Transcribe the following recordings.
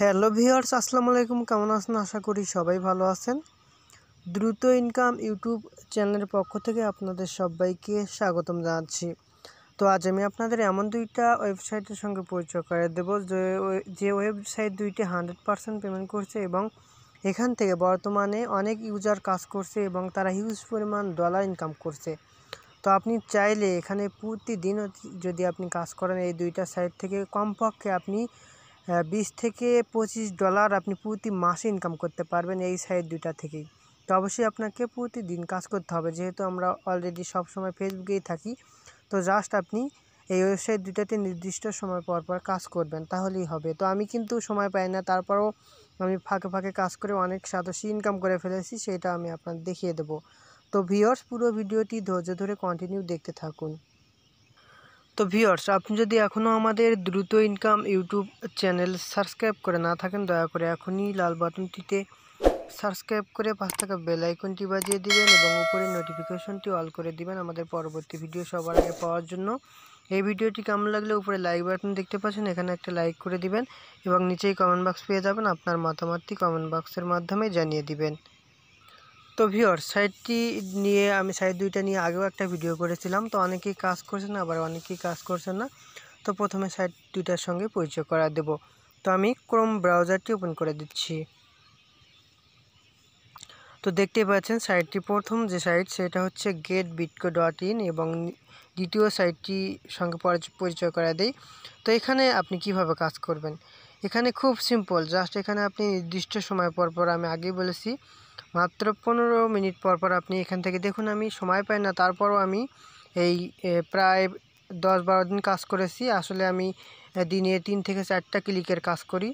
hello viewers আসসালামু আলাইকুম কেমন আছেন আশা করি সবাই ভালো আছেন দ্রুত ইনকাম ইউটিউব চ্যানেলের পক্ষ থেকে আপনাদের সবাইকে স্বাগতম জানাচ্ছি তো আজ আমি আপনাদের এমন দুইটা ওয়েবসাইটের সঙ্গে পরিচয় করে দেবো যে ওয়েবসাইট দুইটি হান্ড্রেড পারসেন্ট পেমেন্ট করছে এবং এখান থেকে বর্তমানে অনেক ইউজার কাজ করছে এবং তারা হিউজ পরিমাণ ডলার ইনকাম করছে তো আপনি চাইলে এখানে প্রতিদিন যদি আপনি কাজ করেন এই দুইটা সাইট থেকে কমপক্ষে আপনি হ্যাঁ, বিশ থেকে পঁচিশ ডলার আপনি প্রতি মাসে ইনকাম করতে পারবেন এই সাইড দুটা থেকেই তো অবশ্যই আপনাকে প্রতিদিন কাজ করতে হবে যেহেতু আমরা অলরেডি সবসময় ফেসবুকেই থাকি তো জাস্ট আপনি এই ওয়েবসাইট দুটাতে নির্দিষ্ট সময় পর পর কাজ করবেন তাহলেই হবে তো আমি কিন্তু সময় পাই না তারপরেও আমি ফাঁকে ফাঁকে কাজ করে অনেক সাদস্যী ইনকাম করে ফেলেছি সেটা আমি আপনার দেখিয়ে দেব তো ভিওর্স পুরো ভিডিওটি ধৈর্য ধরে কন্টিনিউ দেখতে থাকুন তো ভিউয়ার্স আপনি যদি এখনও আমাদের দ্রুত ইনকাম ইউটিউব চ্যানেল সাবস্ক্রাইব করে না থাকেন দয়া করে এখনই লাল বাটনটিতে সাবস্ক্রাইব করে পাশ থাকা বেলাইকনটি বাজিয়ে দিবেন এবং উপরে নোটিফিকেশনটি অল করে দিবেন আমাদের পরবর্তী ভিডিও সবার আগে পাওয়ার জন্য এই ভিডিওটি কেমন লাগলে উপরে লাইক বাটন দেখতে পাচ্ছেন এখানে একটা লাইক করে দিবেন এবং নিচেই কমেন্ট বক্স পেয়ে যাবেন আপনার মতামতটি কমেন্ট বক্সের মাধ্যমে জানিয়ে দিবেন তো ভিওর সাইটটি নিয়ে আমি সাইড দুইটা নিয়ে আগেও একটা ভিডিও করেছিলাম তো অনেকেই কাজ করছে না আবার অনেকেই কাজ করছেন না তো প্রথমে সাইড দুইটার সঙ্গে পরিচয় করা দেব তো আমি ক্রোম ব্রাউজারটি ওপেন করে দিচ্ছি তো দেখতে পাচ্ছেন সাইটটি প্রথম যে সাইট সেটা হচ্ছে গেট বিটকো ডট ইন এবং দ্বিতীয় সাইটটি সঙ্গে পরিচয় করা দেই তো এখানে আপনি কিভাবে কাজ করবেন এখানে খুব সিম্পল জাস্ট এখানে আপনি নির্দিষ্ট সময় পর পর আমি আগেই বলেছি মাত্র পনেরো মিনিট পর পর আপনি এখান থেকে দেখুন আমি সময় পাই না তারপরও আমি এই প্রায় দশ বারো দিন কাজ করেছি আসলে আমি দিনে তিন থেকে চারটা ক্লিকের কাজ করি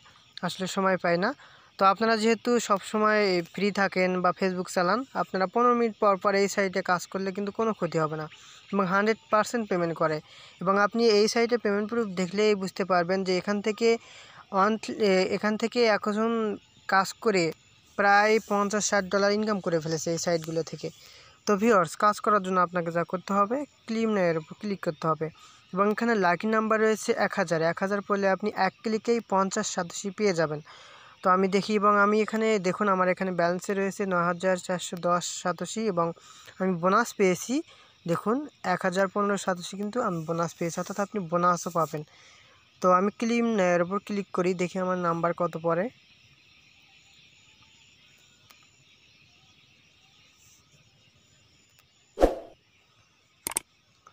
আসলে সময় পাই না তো আপনারা যেহেতু সবসময় ফ্রি থাকেন বা ফেসবুক চালান আপনারা পনেরো মিনিট পর পর এই সাইটে কাজ করলে কিন্তু কোনো ক্ষতি হবে না এবং হানড্রেড পেমেন্ট করে এবং আপনি এই সাইটে পেমেন্ট প্রুফ দেখলেই বুঝতে পারবেন যে এখান থেকে এখান থেকে এখন কাজ করে প্রায় পঞ্চাশ ষাট ডলার ইনকাম করে ফেলেছে এই সাইটগুলো থেকে তো ভিওর্স কাজ করার জন্য আপনাকে যা করতে হবে ক্লিম নেয়ের উপর ক্লিক করতে হবে এবং এখানে লাকি নাম্বার রয়েছে এক হাজার এক হাজার পড়লে আপনি এক ক্লিকেই পঞ্চাশ সাতাশি পেয়ে যাবেন তো আমি দেখি এবং আমি এখানে দেখুন আমার এখানে ব্যালেন্সে রয়েছে ন হাজার চারশো দশ সাতাশি এবং আমি বোনাস পেয়েছি দেখুন এক হাজার পনেরো সাতাশি কিন্তু আমি বোনাস পেয়েছি অর্থাৎ আপনি বোনাসও পাবেন তো আমি ক্লিম এর উপর ক্লিক করি দেখি আমার নাম্বার কত পড়ে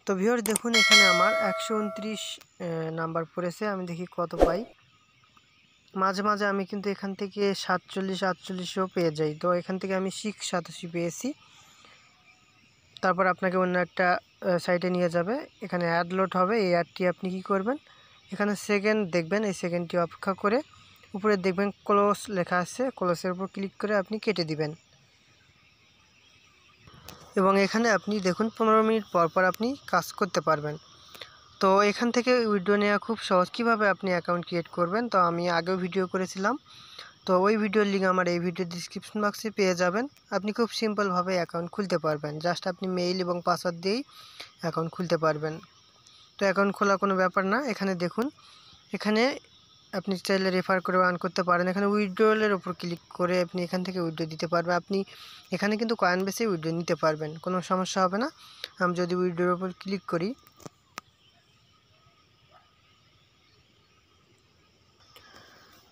তো ভিওর দেখুন এখানে আমার একশো উনত্রিশ নাম্বার পড়েছে আমি দেখি কত পাই মাঝে মাঝে আমি কিন্তু এখান থেকে সাতচল্লিশ আটচল্লিশও পেয়ে যাই তো এখান থেকে আমি শিখ সাতাশি পেয়েছি তারপর আপনাকে অন্য একটা সাইটে নিয়ে যাবে এখানে অ্যাড লোড হবে এই অ্যাডটি আপনি কি করবেন এখানে সেকেন্ড দেখবেন এই সেকেন্ডটি অপেক্ষা করে উপরে দেখবেন ক্লোজ লেখা আছে ক্লোজের উপর ক্লিক করে আপনি কেটে দিবেন এবং এখানে আপনি দেখুন পনেরো মিনিট পর পর আপনি কাজ করতে পারবেন তো এখান থেকে উইডো নেওয়া খুব সহজ কীভাবে আপনি অ্যাকাউন্ট ক্রিয়েট করবেন তো আমি আগেও ভিডিও করেছিলাম তো ওই ভিডিওর লিঙ্ক আমার এই ভিডিও ডিসক্রিপশন বক্সে পেয়ে যাবেন আপনি খুব সিম্পলভাবে অ্যাকাউন্ট খুলতে পারবেন জাস্ট আপনি মেইল এবং পাসওয়ার্ড দিয়েই অ্যাকাউন্ট খুলতে পারবেন তো অ্যাকাউন্ট খোলা কোনো ব্যাপার না এখানে দেখুন এখানে আপনি চাইলে রেফার করে আর্ন করতে পারেন এখানে উইড্রোয়ালের ওপর ক্লিক করে আপনি এখান থেকে উইড্রো দিতে পারবেন আপনি এখানে কিন্তু কয়েন বেসে উইড্রো নিতে পারবেন কোনো সমস্যা হবে না আমি যদি উইড্রোর ওপর ক্লিক করি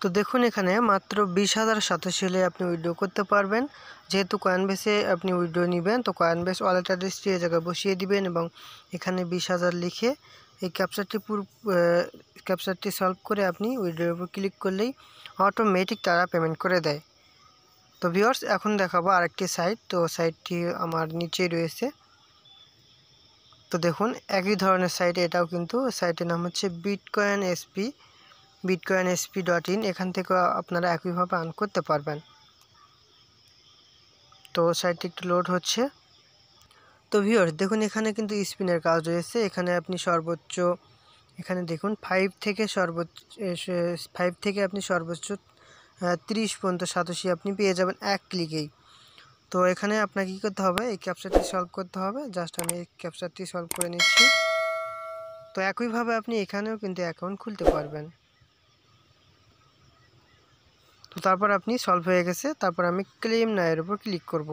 তো দেখুন এখানে মাত্র বিশ হাজার সাতাশি হলে আপনি উইড্রো করতে পারবেন যেহেতু কয়েনবেসে আপনি উইড্রো নেবেন তো কয়েনবেস ওয়ালেট অ্যাড্রেসটি এই জায়গায় বসিয়ে দিবেন এবং এখানে বিশ হাজার লিখে এই ক্যাপচারটি পুরো ক্যাপচারটি সলভ করে আপনি উইড্রোর উপর ক্লিক করলেই অটোমেটিক তারা পেমেন্ট করে দেয় তো ভিওর্স এখন দেখাবো আরেকটি সাইট তো সাইটটি আমার নিচেই রয়েছে তো দেখুন একই ধরনের সাইট এটাও কিন্তু সাইটের নাম হচ্ছে bitcoin SP bitcoin SP dot in এখান থেকে আপনারা একইভাবে আর্ন করতে পারবেন তো সাইটটি একটু লোড হচ্ছে তো ভিওর দেখুন এখানে কিন্তু স্পিনের কাজ রয়েছে এখানে আপনি সর্বোচ্চ এখানে দেখুন ফাইভ থেকে সর্বোচ্চ ফাইভ থেকে আপনি সর্বোচ্চ ত্রিশ পর্যন্ত সাতাশি আপনি পেয়ে যাবেন এক ক্লিকেই তো এখানে আপনাকে কী করতে হবে এই ক্যাপচারটি সলভ করতে হবে জাস্ট আমি এই ক্যাপচারটি সলভ করে নিচ্ছি তো একইভাবে আপনি এখানেও কিন্তু অ্যাকাউন্ট খুলতে পারবেন তো তারপর আপনি সলভ হয়ে গেছে তারপর আমি ক্লেম না এর উপর ক্লিক করব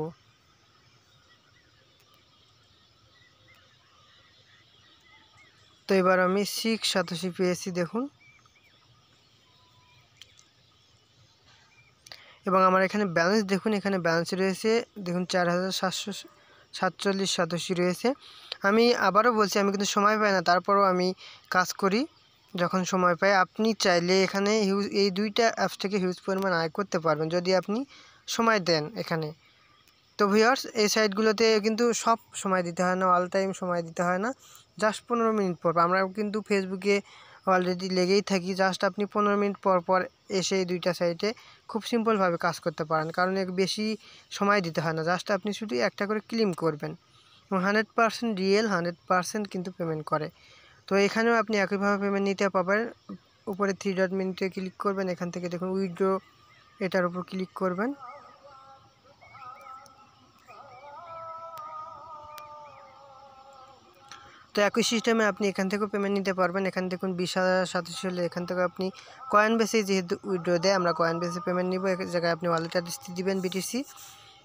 তো এবার আমি সিক্স সাতাশি পেয়েছি দেখুন এবং আমার এখানে ব্যালেন্স দেখুন এখানে ব্যালেন্স রয়েছে দেখুন চার হাজার সাতশো সাতচল্লিশ সাতাশি রয়েছে আমি আবারও বলছি আমি কিন্তু সময় পাই না তারপরও আমি কাজ করি যখন সময় পায় আপনি চাইলে এখানে হিউজ এই দুইটা অ্যাপস থেকে হিউজ পরিমাণ আয় করতে পারবেন যদি আপনি সময় দেন এখানে তো ভিওর্স এই সাইটগুলোতে কিন্তু সব সময় দিতে হয় না অল টাইম সময় দিতে হয় না জাস্ট পনেরো মিনিট পর আমরা কিন্তু ফেসবুকে অলরেডি লেগেই থাকি জাস্ট আপনি পনেরো মিনিট পর পর এসে এই দুইটা সাইটে খুব সিম্পলভাবে কাজ করতে পারেন কারণ এক বেশি সময় দিতে হয় না জাস্ট আপনি শুধু একটা করে ক্লিম করবেন এবং hundred percent real hundred percent কিন্তু পেমেন্ট করে তো এখানেও আপনি একইভাবে পেমেন্ট নিতে পারবেন উপরে থ্রি ডট মিনিটে ক্লিক করবেন এখান থেকে দেখুন উইথড্রো এটার উপর ক্লিক করবেন তো একই সিস্টেমে আপনি এখান থেকেও পেমেন্ট নিতে পারবেন এখান দেখুন বিশ হাজার সাতাশ হলে এখান থেকে আপনি কয়েন বেসে যেহেতু উইড্রো দেয় আমরা কয়েন বেসে পেমেন্ট নিব এক জায়গায় আপনি ওয়ালেট অ্যাড্রেসটি দিবেন বিটিসি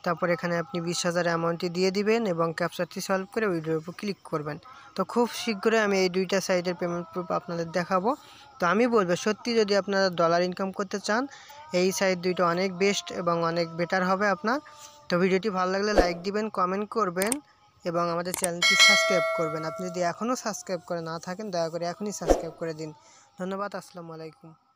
তারপর এখানে আপনি বিশ হাজার অ্যামাউন্টটি দিয়ে দিবেন এবং ক্যাপচারটি সলভ করে ভিডিওর উপর ক্লিক করবেন তো খুব শীঘ্রই আমি এই দুইটা সাইডের পেমেন্ট প্রুফ আপনাদের দেখাবো তো আমি বলবো সত্যি যদি আপনারা ডলার ইনকাম করতে চান এই সাইড দুইটা অনেক বেস্ট এবং অনেক বেটার হবে আপনার তো ভিডিওটি ভালো লাগলে লাইক দিবেন কমেন্ট করবেন এবং আমাদের চ্যানেলটি সাবস্ক্রাইব করবেন আপনি যদি এখনও সাবস্ক্রাইব করে না থাকেন দয়া করে এখনই সাবস্ক্রাইব করে দিন ধন্যবাদ আসসালামু আলাইকুম